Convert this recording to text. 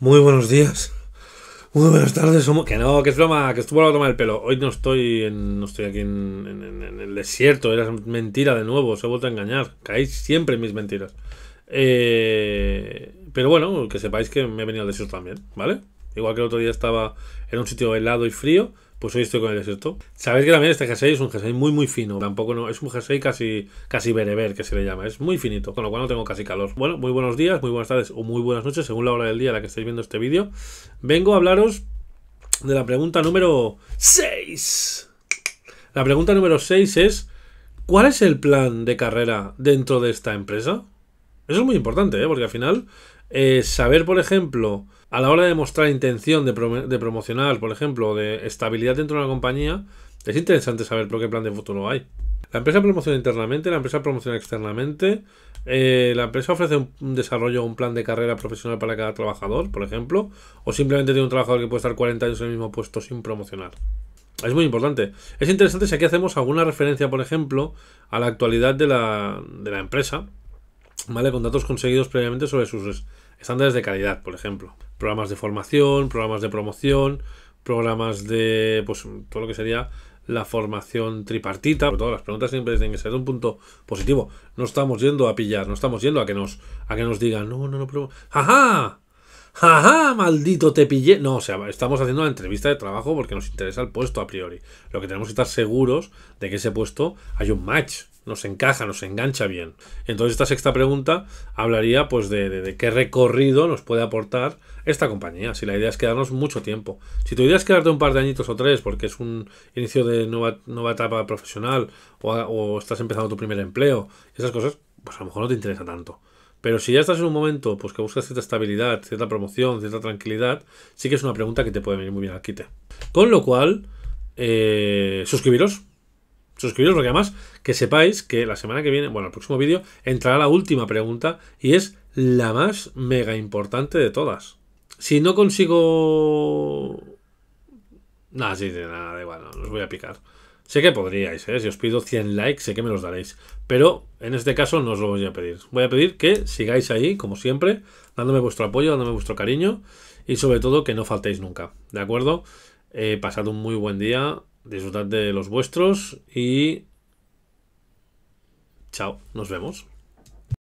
Muy buenos días. Muy buenas tardes. Somos... Que no, que es broma, que estuvo a tomar el pelo. Hoy no estoy en, no estoy aquí en, el desierto. Era mentira de nuevo. Os he vuelto a engañar. Caéis siempre en mis mentiras. Eh, pero bueno, que sepáis que me he venido al desierto también, ¿vale? Igual que el otro día estaba en un sitio helado y frío, pues hoy estoy con el desierto. Sabéis que también este jersey es un jersey muy muy fino. Tampoco no, es un jersey casi casi bereber que se le llama. Es muy finito, con lo cual no tengo casi calor. Bueno, muy buenos días, muy buenas tardes o muy buenas noches, según la hora del día en la que estáis viendo este vídeo. Vengo a hablaros de la pregunta número 6. La pregunta número 6 es ¿Cuál es el plan de carrera dentro de esta empresa? Eso es muy importante, ¿eh? porque al final, eh, saber, por ejemplo, a la hora de mostrar intención de, promocionar, por ejemplo, de estabilidad dentro de una compañía, es interesante saber por qué plan de futuro hay. La empresa promociona internamente, la empresa promociona externamente. Eh, la empresa ofrece un, desarrollo, un plan de carrera profesional para cada trabajador, por ejemplo. O simplemente tiene un trabajador que puede estar 40 años en el mismo puesto sin promocionar. Es muy importante. Es interesante si aquí hacemos alguna referencia, por ejemplo, a la actualidad de la empresa. ¿vale? Con datos conseguidos previamente sobre sus estándares de calidad, por ejemplo. Programas de formación, programas de promoción, programas de, pues, todo lo que sería la formación tripartita. todas todas las preguntas siempre tienen que ser un punto positivo. No estamos yendo a pillar, no estamos yendo a que nos, a que nos digan, no, no, no, pero... ¡Ajá! ¡Ajá! ¡Maldito te pillé! No, o sea, estamos haciendo una entrevista de trabajo porque nos interesa el puesto a priori. Lo que tenemos que estar seguros de que ese puesto hay un match nos encaja, nos engancha bien. Entonces esta sexta pregunta hablaría pues de, qué recorrido nos puede aportar esta compañía, si la idea es quedarnos mucho tiempo. Si tu idea es quedarte un par de añitos o tres porque es un inicio de nueva, etapa profesional o, estás empezando tu primer empleo, esas cosas, pues a lo mejor no te interesa tanto. Pero si ya estás en un momento pues que buscas cierta estabilidad, cierta promoción, cierta tranquilidad, sí que es una pregunta que te puede venir muy bien al quite. Con lo cual, eh, suscribiros, suscribiros porque además que sepáis que la semana que viene, bueno, el próximo vídeo, entrará la última pregunta y es la más mega importante de todas. Si no consigo... Nada, sí, nada, da igual, no, os voy a picar. Sé que podríais, ¿eh? si os pido 100 likes, sé que me los daréis. Pero en este caso no os lo voy a pedir. Voy a pedir que sigáis ahí, como siempre, dándome vuestro apoyo, dándome vuestro cariño y sobre todo que no faltéis nunca. ¿De acuerdo? Eh, pasad un muy buen día disfrutad de los vuestros y chao, nos vemos.